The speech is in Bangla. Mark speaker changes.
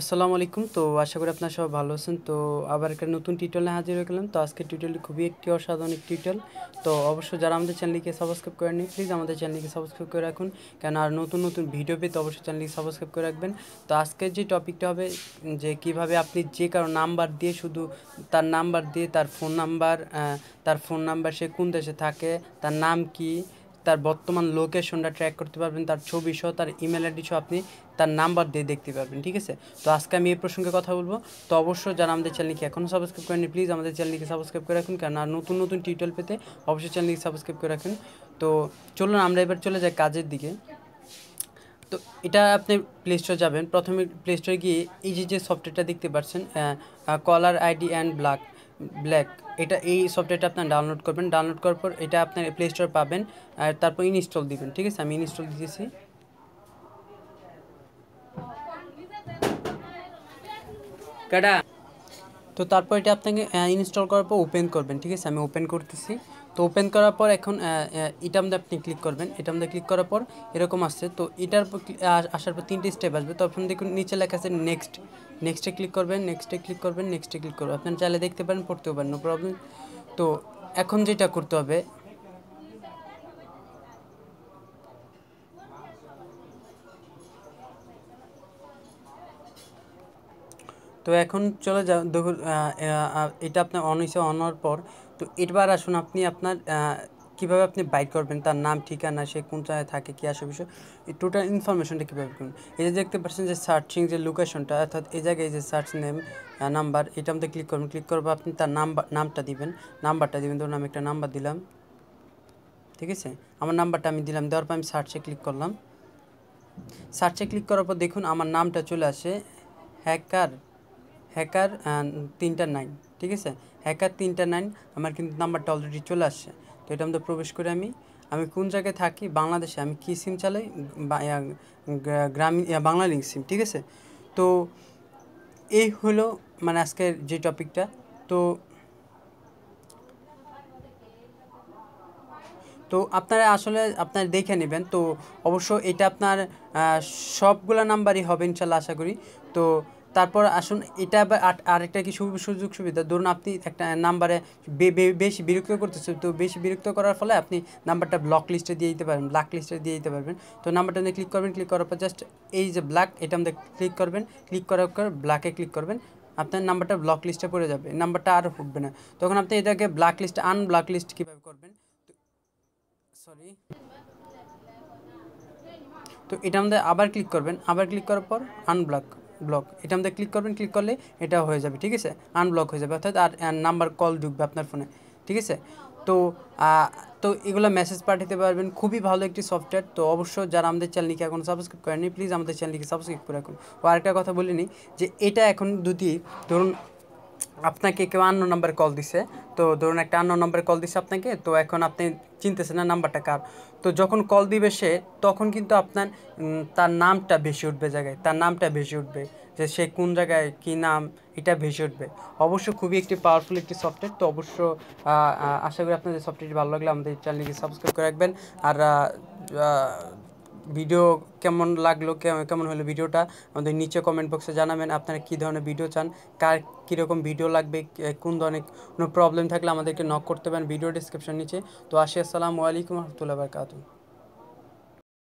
Speaker 1: আসসালামু আলাইকুম তো আশা করি আপনারা সবাই ভালো আছেন তো আবার একটা নতুন টিউটোরিয়াল হাজির হয়ে গেলাম তো আজকে টিউটোরিয়ালটি খুবই একটি অসাধারণ টিউটোরিয়াল তো অবশ্য যারা আমাদের চ্যানেলকে সাবস্ক্রাইব করেনি প্লিজ আমাদের চ্যানেলকে সাবস্ক্রাইব করে রাখুন কেন আর নতুন নতুন ভিডিও পেতে অবশ্যই চ্যানেলকে সাবস্ক্রাইব করে রাখবেন তো আজকের যে টপিকটা হবে যে কিভাবে আপনি যে কারো নাম্বার দিয়ে শুধু তার নাম্বার দিয়ে তার ফোন নাম্বার তার ফোন নাম্বার সে কোন দেশে থাকে তার নাম কী তার বর্তমান লোকেশনটা ট্র্যাক করতে পারবেন তার ছবি সহ তার ইমেল আইডি সহ আপনি তার নাম্বার দিয়ে দেখতে পারবেন ঠিক আছে তো আজকে আমি এই প্রসঙ্গে কথা বলবো তো অবশ্যই যারা আমাদের চ্যানেলকে এখনও সাবস্ক্রাইব করেনি প্লিজ আমাদের চ্যানেলকে সাবস্ক্রাইব করে রাখুন কেন আর নতুন নতুন টিউটোরিয়াল পেতে অবশ্যই চ্যানেলকে সাবস্ক্রাইব করে রাখুন তো চলুন আমরা এবার চলে যাই কাজের দিকে তো এটা আপনি প্লে স্টোর যাবেন প্রথমে প্লে স্টোরে গিয়ে এই যে যে সফটওয়্যারটা দেখতে পাচ্ছেন caller ID and black black এটা এই সফটওয়্যারটা আপনার ডাউনলোড করবেন ডাউনলোড করার পর এটা আপনার প্লে স্টোর পাবেন আর তারপর ইনস্টল দিবেন ঠিক আছে আমি ইনস্টল দিয়েছি কাটা তো তারপর এটা আপনাকে ইনস্টল করার পর ওপেন করবেন ঠিক আছে আমি ওপেন করতেছি তো ওপেন করার পর এখন ইটামদা আপনি ক্লিক করবেন ইটামদা ক্লিক করার পর এরকম আসছে তো এটার আসার পর তিনটি স্টেপ আসবে তো আপনি দেখুন নিচে লেখা আছে নেক্সট নেক্সটে ক্লিক করবেন নেক্সটে ক্লিক করবেন নেক্সটে ক্লিক করবেন আপনারা চাইলে দেখতে পারেন পড়তেও পারেন নো প্রবলেম তো এখন যেটা করতে হবে তো এখন চলে যা এটা আপনার অন হয়েছে অন হওয়ার পর তো এবার আসুন আপনি আপনার কীভাবে আপনি বাইক করবেন তার নাম ঠিকানা সে কোন জায়গায় থাকে কী আসে বিষয় এই টোটাল ইনফরমেশনটা কীভাবে করবেন এই যে দেখতে পাচ্ছেন যে সার্চিং যে লোকেশনটা অর্থাৎ এই জায়গায় যে সার্চ নেম নাম্বার এটা আমাদের ক্লিক করবেন ক্লিক করবো আপনি তার নাম্বার নামটা দিবেন নাম্বারটা দিবেন ধরুন আমি একটা নাম্বার দিলাম ঠিক আছে আমার নাম্বারটা আমি দিলাম দেওয়ার পর আমি সার্চে ক্লিক করলাম সার্চে ক্লিক করার পর দেখুন আমার নামটা চলে আসে হ্যাকার হ্যাকার তিনটা নাইন ঠিক আছে হ্যাকার তিনটা নাইন আমার কিন্তু নাম্বারটা অলরেডি চলে আসছে তো এটা আমাদের প্রবেশ করে আমি আমি কোন জায়গায় থাকি বাংলাদেশে আমি কী সিম চালাই গ্রামীণ লিঙ্ক সিম ঠিক আছে তো এই হলো মানে আজকের যে টপিকটা তো তো আপনারা আসলে আপনার দেখে নেবেন তো অবশ্য এটা আপনার সবগুলা নাম্বারই হবে ইনশাল্লাহ আশা করি তো তারপর আসুন এটা আরেকটা কি সুযোগ সুবিধা ধরুন আপনি একটা নাম্বারে বেশি বিরক্ত করতেছে তো বেশি বিরক্ত করার ফলে আপনি নাম্বারটা ব্লক লিস্টে দিয়ে দিতে পারবেন ব্ল্যাক লিস্টে দিয়ে দিতে পারবেন তো নাম্বারটা নিয়ে ক্লিক করবেন ক্লিক করার পর জাস্ট এই যে ব্ল্যাক এটা আমাদের ক্লিক করবেন ক্লিক করার পর ব্ল্যাকে ক্লিক করবেন আপনার নাম্বারটা ব্লক লিস্টে পড়ে যাবে নাম্বারটা আর ফুটবে না তখন আপনি এটাকে ব্ল্যাক লিস্ট আনব্ল্যাক লিস্ট কীভাবে করবেন সরি তো এটা আমাদের আবার ক্লিক করবেন আবার ক্লিক করার পর আনব্লক ব্লক এটা আমাদের ক্লিক করবেন ক্লিক করলে এটা হয়ে যাবে ঠিক আছে আনব্লক হয়ে যাবে অর্থাৎ আর নাম্বার কল ঢুকবে আপনার ফোনে ঠিক আছে তো তো এগুলো মেসেজ পাঠাতে পারবেন খুবই ভালো একটি সফটওয়্যার তো অবশ্য যারা আমাদের চ্যানেলকে এখন সাবস্ক্রাইব করেনি প্লিজ আমাদের চ্যানেলকে সাবস্ক্রাইব করে রাখুন ও আরেকটা কথা বলিনি যে এটা এখন দুটি ধরুন আপনাকে কেউ আন্ন নাম্বারে কল দিছে তো ধরুন একটা আন্ন নাম্বারে কল দিছে আপনাকে তো এখন আপনি চিনতেছেন না নাম্বারটা কার তো যখন কল দিবে সে তখন কিন্তু আপনার তার নামটা বেশি উঠবে জায়গায় তার নামটা বেশি উঠবে যে সে কোন জায়গায় কি নাম এটা ভেসে উঠবে অবশ্য খুবই একটি পাওয়ারফুল একটি সফটওয়্যার তো অবশ্য আশা করি আপনাদের সফটওয়্যারটি ভালো লাগলে আমাদের চ্যানেলটিকে সাবস্ক্রাইব করে রাখবেন আর ভিডিও কেমন লাগলো কেমন হলো ভিডিওটা আমাদের নিচে কমেন্ট বক্সে জানাবেন আপনারা কী ধরনের ভিডিও চান কার কীরকম ভিডিও লাগবে কোন ধরনের কোনো প্রবলেম থাকলে আমাদেরকে নক করতে পারেন ভিডিও ডিসক্রিপশন নিচে তো আসি আসসালামু আলাইকুম রহমতুল্লাহ বারকাতুম